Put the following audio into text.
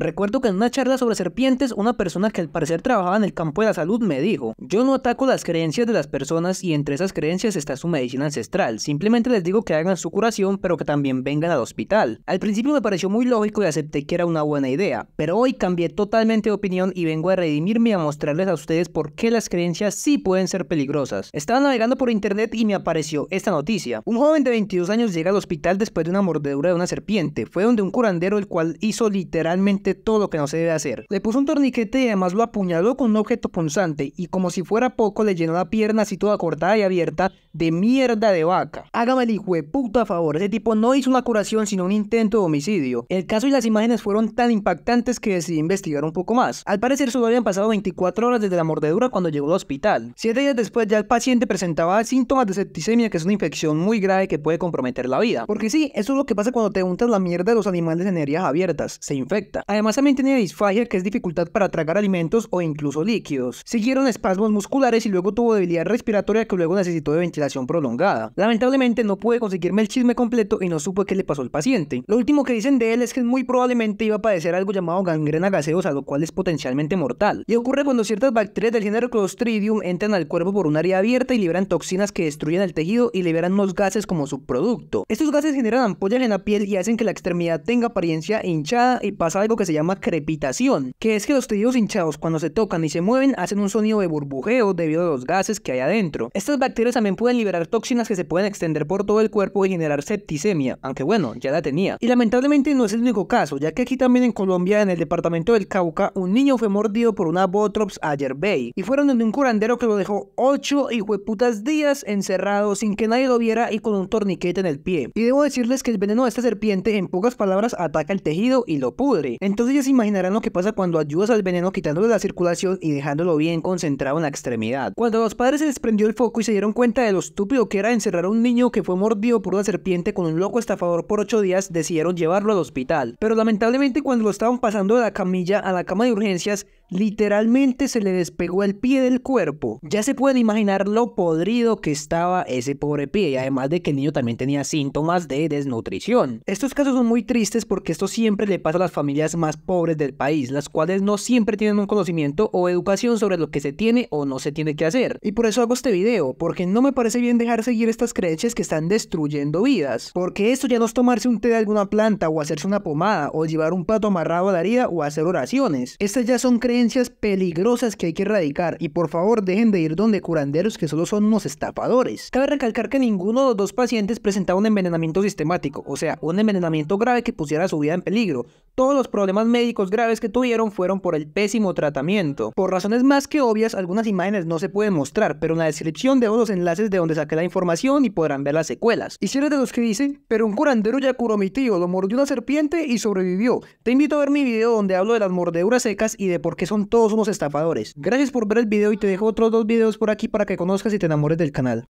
Recuerdo que en una charla sobre serpientes, una persona que al parecer trabajaba en el campo de la salud me dijo, yo no ataco las creencias de las personas y entre esas creencias está su medicina ancestral, simplemente les digo que hagan su curación pero que también vengan al hospital. Al principio me pareció muy lógico y acepté que era una buena idea, pero hoy cambié totalmente de opinión y vengo a redimirme y a mostrarles a ustedes por qué las creencias sí pueden ser peligrosas. Estaba navegando por internet y me apareció esta noticia. Un joven de 22 años llega al hospital después de una mordedura de una serpiente, fue donde un curandero el cual hizo literalmente todo lo que no se debe hacer. Le puso un torniquete y además lo apuñaló con un objeto punzante y como si fuera poco le llenó la pierna así toda cortada y abierta de mierda de vaca. Hágame el hijo de puta a favor, ese tipo no hizo una curación sino un intento de homicidio. El caso y las imágenes fueron tan impactantes que decidí investigar un poco más. Al parecer solo habían pasado 24 horas desde la mordedura cuando llegó al hospital. Siete días después ya el paciente presentaba síntomas de septicemia que es una infección muy grave que puede comprometer la vida. Porque sí, eso es lo que pasa cuando te untas la mierda de los animales en heridas abiertas, se infecta. Además también tenía disfagia, que es dificultad para tragar alimentos o incluso líquidos. Siguieron espasmos musculares y luego tuvo debilidad respiratoria que luego necesitó de ventilación prolongada. Lamentablemente no pude conseguirme el chisme completo y no supe qué le pasó al paciente. Lo último que dicen de él es que muy probablemente iba a padecer algo llamado gangrena gaseosa, lo cual es potencialmente mortal. Y ocurre cuando ciertas bacterias del género Clostridium entran al cuerpo por un área abierta y liberan toxinas que destruyen el tejido y liberan unos gases como subproducto. Estos gases generan ampollas en la piel y hacen que la extremidad tenga apariencia hinchada y pasa algo que se llama crepitación, que es que los tejidos hinchados cuando se tocan y se mueven hacen un sonido de burbujeo debido a los gases que hay adentro. Estas bacterias también pueden liberar toxinas que se pueden extender por todo el cuerpo y generar septicemia, aunque bueno, ya la tenía. Y lamentablemente no es el único caso, ya que aquí también en Colombia, en el departamento del Cauca, un niño fue mordido por una Botrops bay, y fueron donde un curandero que lo dejó 8 putas días encerrado sin que nadie lo viera y con un torniquete en el pie. Y debo decirles que el veneno de esta serpiente en pocas palabras ataca el tejido y lo pudre. Entonces ya se imaginarán lo que pasa cuando ayudas al veneno quitándole la circulación y dejándolo bien concentrado en la extremidad. Cuando los padres se desprendió el foco y se dieron cuenta de lo estúpido que era encerrar a un niño que fue mordido por una serpiente con un loco estafador por 8 días, decidieron llevarlo al hospital. Pero lamentablemente cuando lo estaban pasando de la camilla a la cama de urgencias, Literalmente se le despegó el pie del cuerpo. Ya se pueden imaginar lo podrido que estaba ese pobre pie, y además de que el niño también tenía síntomas de desnutrición. Estos casos son muy tristes porque esto siempre le pasa a las familias más pobres del país, las cuales no siempre tienen un conocimiento o educación sobre lo que se tiene o no se tiene que hacer. Y por eso hago este video, porque no me parece bien dejar seguir estas creencias que están destruyendo vidas. Porque esto ya no es tomarse un té de alguna planta o hacerse una pomada o llevar un pato amarrado a la herida o hacer oraciones. Estas ya son creencias peligrosas que hay que erradicar y por favor dejen de ir donde curanderos que solo son unos estafadores. Cabe recalcar que ninguno de los dos pacientes presentaba un envenenamiento sistemático, o sea, un envenenamiento grave que pusiera su vida en peligro, todos los problemas médicos graves que tuvieron fueron por el pésimo tratamiento. Por razones más que obvias, algunas imágenes no se pueden mostrar, pero en la descripción de los enlaces de donde saqué la información y podrán ver las secuelas. Y si eres de los que dicen, pero un curandero ya curó mi tío lo mordió una serpiente y sobrevivió. Te invito a ver mi video donde hablo de las mordeduras secas y de por qué son todos unos estafadores. Gracias por ver el video y te dejo otros dos videos por aquí para que conozcas y te enamores del canal.